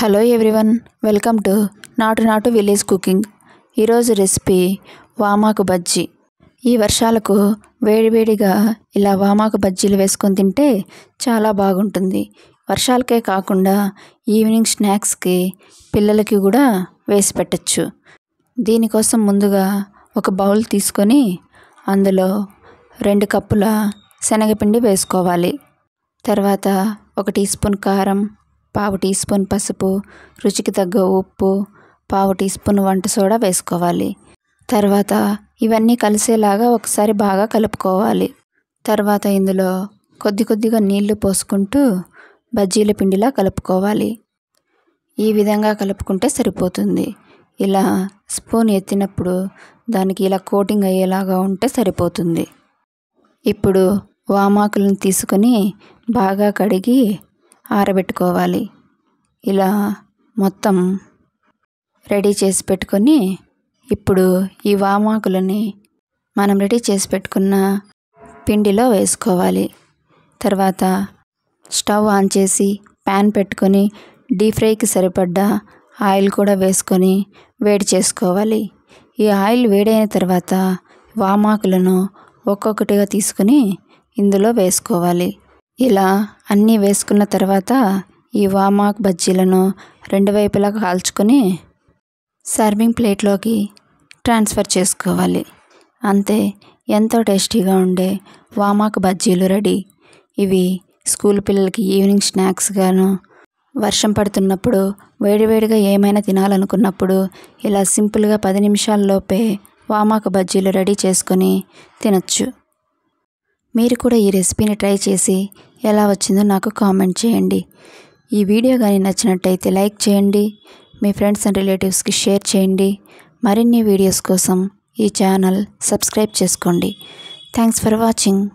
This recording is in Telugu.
hello everyone welcome to Natu Natu village cooking ఈరోజు రెసిపీ వామాకు బజ్జీ ఈ వర్షాలకు వేడివేడిగా ఇలా వామాకు బజ్జీలు వేసుకొని తింటే చాలా బాగుంటుంది వర్షాలకే కాకుండా ఈవినింగ్ స్నాక్స్కి పిల్లలకి కూడా వేసి పెట్టచ్చు దీనికోసం ముందుగా ఒక బౌల్ తీసుకొని అందులో రెండు కప్పుల శనగపిండి వేసుకోవాలి తర్వాత ఒక టీ స్పూన్ కారం పావు టీ స్పూన్ పసుపు రుచికి తగ్గ ఉప్పు పావు టీ స్పూన్ వంట సోడా వేసుకోవాలి తర్వాత ఇవన్నీ కలిసేలాగా ఒకసారి బాగా కలుపుకోవాలి తర్వాత ఇందులో కొద్ది కొద్దిగా నీళ్లు పోసుకుంటూ బజ్జీల పిండిలా కలుపుకోవాలి ఈ విధంగా కలుపుకుంటే సరిపోతుంది ఇలా స్పూన్ ఎత్తినప్పుడు దానికి ఇలా కోటింగ్ అయ్యేలాగా ఉంటే సరిపోతుంది ఇప్పుడు వామాకులను తీసుకొని బాగా కడిగి ఆరబెట్టుకోవాలి ఇలా మొత్తం రెడీ చేసి పెట్టుకొని ఇప్పుడు ఈ వామాకులని మనం రెడీ చేసి పెట్టుకున్న పిండిలో వేసుకోవాలి తర్వాత స్టవ్ ఆన్ చేసి ప్యాన్ పెట్టుకొని డీప్ ఫ్రైకి సరిపడ్డ ఆయిల్ కూడా వేసుకొని వేడి చేసుకోవాలి ఈ ఆయిల్ వేడైన తర్వాత వామాకులను ఒక్కొక్కటిగా తీసుకుని ఇందులో వేసుకోవాలి ఇలా అన్నీ వేసుకున్న తర్వాత ఈ వామాక్ బజ్జీలను రెండు వైపులా కాల్చుకొని సర్వింగ్ ప్లేట్లోకి ట్రాన్స్ఫర్ చేసుకోవాలి అంతే ఎంతో టేస్టీగా ఉండే వామాక్ బజ్జీలు రెడీ ఇవి స్కూల్ పిల్లలకి ఈవినింగ్ స్నాక్స్గాను వర్షం పడుతున్నప్పుడు వేడివేడిగా ఏమైనా తినాలనుకున్నప్పుడు ఇలా సింపుల్గా పది నిమిషాల్లోపే వామాక బజ్జీలు రెడీ చేసుకొని తినచ్చు మీరు కూడా ఈ రెసిపీని ట్రై చేసి ఎలా వచ్చిందో నాకు కామెంట్ చేయండి ఈ వీడియో కానీ నచ్చినట్టయితే లైక్ చేయండి మీ ఫ్రెండ్స్ అండ్ రిలేటివ్స్కి షేర్ చేయండి మరిన్ని వీడియోస్ కోసం ఈ ఛానల్ సబ్స్క్రైబ్ చేసుకోండి థ్యాంక్స్ ఫర్ వాచింగ్